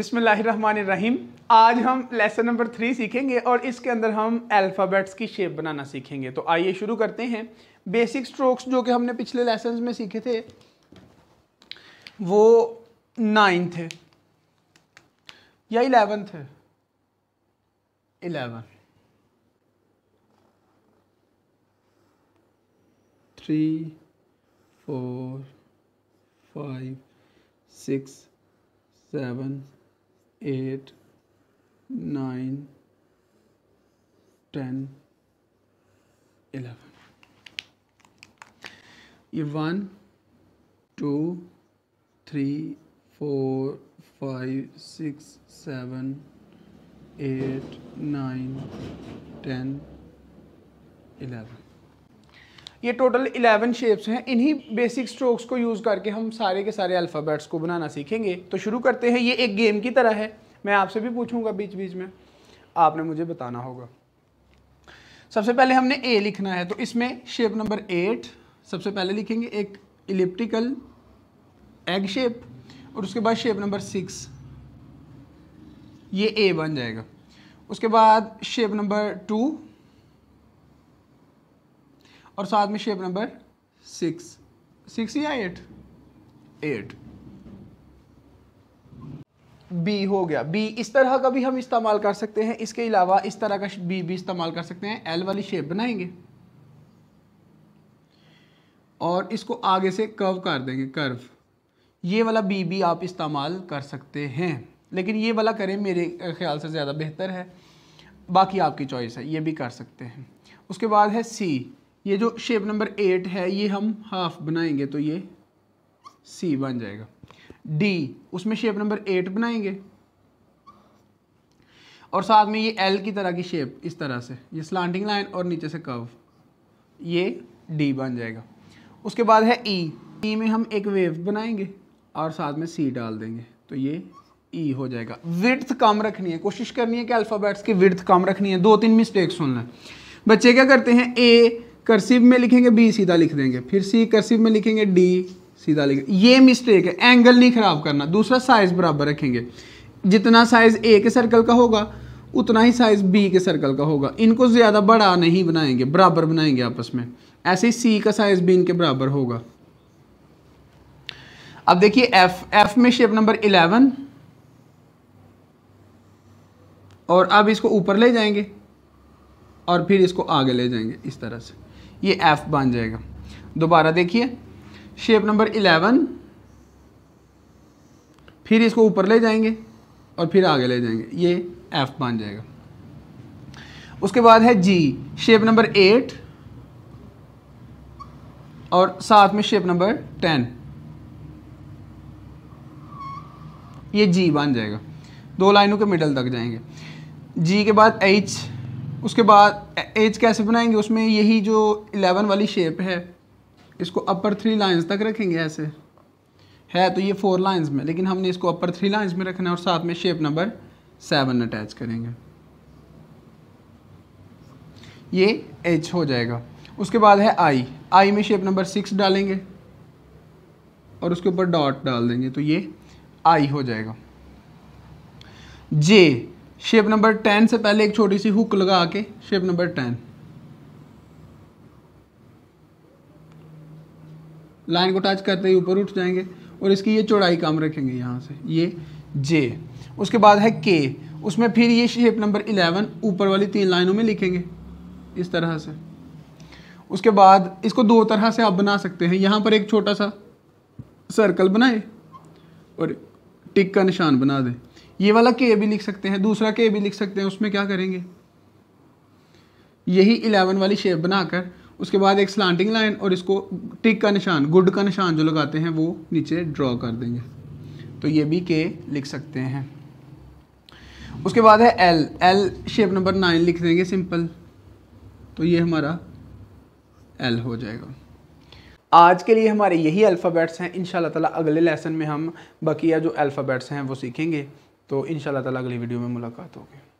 बिसमीम आज हम लेसन नंबर थ्री सीखेंगे और इसके अंदर हम अल्फ़ाबेट्स की शेप बनाना सीखेंगे तो आइए शुरू करते हैं बेसिक स्ट्रोक्स जो कि हमने पिछले लेसन में सीखे थे वो नाइन्थ है या इलेवेंथ है eleven three four five six seven 8 9 10 11 1 2 3 4 5 6 7 8 9 10 11 ये टोटल 11 शेप्स हैं इन्हीं बेसिक स्ट्रोक्स को यूज़ करके हम सारे के सारे अल्फ़ाबेट्स को बनाना सीखेंगे तो शुरू करते हैं ये एक गेम की तरह है मैं आपसे भी पूछूंगा बीच बीच में आपने मुझे बताना होगा सबसे पहले हमने ए लिखना है तो इसमें शेप नंबर एट सबसे पहले लिखेंगे एक इलिप्टिकल एग शेप और उसके बाद शेप नंबर सिक्स ये ए बन जाएगा उसके बाद शेप नंबर टू और साथ में शेप नंबर सिक्स सिक्स या एट एट बी हो गया बी इस तरह का भी हम इस्तेमाल कर सकते हैं इसके अलावा इस तरह का बी भी इस्तेमाल कर सकते हैं एल वाली शेप बनाएंगे और इसको आगे से कर्व कर देंगे कर्व ये वाला बी भी आप इस्तेमाल कर सकते हैं लेकिन ये वाला करें मेरे ख्याल से ज़्यादा बेहतर है बाकी आपकी चॉइस है ये भी कर सकते हैं उसके बाद है सी ये जो शेप नंबर एट है ये हम हाफ बनाएंगे तो ये सी बन जाएगा डी उसमें शेप नंबर एट बनाएंगे और साथ में ये एल की तरह की शेप इस तरह से ये स्लांटिंग लाइन और नीचे से कर्व ये डी बन जाएगा उसके बाद है ई e. ई e में हम एक वेव बनाएंगे और साथ में सी डाल देंगे तो ये ई e हो जाएगा विर्थ कम रखनी है कोशिश करनी है कि अल्फ़ाबेट्स की विर्थ कम रखनी है दो तीन मिस्टेक्स सुन लें बच्चे क्या करते हैं ए कर्सिव में लिखेंगे बी सीधा लिख देंगे फिर सी कर्सिव में लिखेंगे डी सीधा लिखेंगे ये मिस्टेक है एंगल नहीं खराब करना दूसरा साइज बराबर रखेंगे जितना साइज ए के सर्कल का होगा उतना ही साइज बी के सर्कल का होगा इनको ज़्यादा बड़ा नहीं बनाएंगे बराबर बनाएंगे आपस में ऐसे ही सी का साइज भी इनके बराबर होगा अब देखिए एफ एफ में शेप नंबर इलेवन और अब इसको ऊपर ले जाएंगे और फिर इसको आगे ले जाएंगे इस तरह से ये एफ बन जाएगा दोबारा देखिए शेप नंबर इलेवन फिर इसको ऊपर ले जाएंगे और फिर आगे ले जाएंगे ये एफ बन जाएगा उसके बाद है जी शेप नंबर एट और साथ में शेप नंबर टेन ये जी बन जाएगा दो लाइनों के मिडल तक जाएंगे जी के बाद एच उसके बाद एज कैसे बनाएंगे उसमें यही जो इलेवन वाली शेप है इसको अपर थ्री लाइंस तक रखेंगे ऐसे है तो ये फोर लाइंस में लेकिन हमने इसको अपर थ्री लाइंस में रखना है और साथ में शेप नंबर सेवन अटैच करेंगे ये एच हो जाएगा उसके बाद है आई आई में शेप नंबर सिक्स डालेंगे और उसके ऊपर डॉट डाल देंगे तो ये आई हो जाएगा जे शेप नंबर टेन से पहले एक छोटी सी हुक लगा के शेप नंबर टेन लाइन को टच करते ही ऊपर उठ जाएंगे और इसकी ये चौड़ाई कम रखेंगे यहाँ से ये जे उसके बाद है के उसमें फिर ये शेप नंबर इलेवन ऊपर वाली तीन लाइनों में लिखेंगे इस तरह से उसके बाद इसको दो तरह से आप बना सकते हैं यहाँ पर एक छोटा सा सर्कल बनाए और टिक का निशान बना दें ये वाला के भी लिख सकते हैं दूसरा के भी लिख सकते हैं उसमें क्या करेंगे यही इलेवन वाली शेप बनाकर उसके बाद एक स्लांटिंग लाइन और इसको टिक का निशान गुड का निशान जो लगाते हैं वो नीचे ड्रॉ कर देंगे तो ये भी के लिख सकते हैं उसके बाद है L L shape number nine लिख देंगे सिंपल तो ये हमारा एल हो जाएगा आज के लिए हमारे यही अल्फ़ाबेट्स हैं इन ताला अगले लेसन में हम बकिया जो अल्फ़ाबेट्स हैं वो सीखेंगे तो इन ताला अगली वीडियो में मुलाकात होगी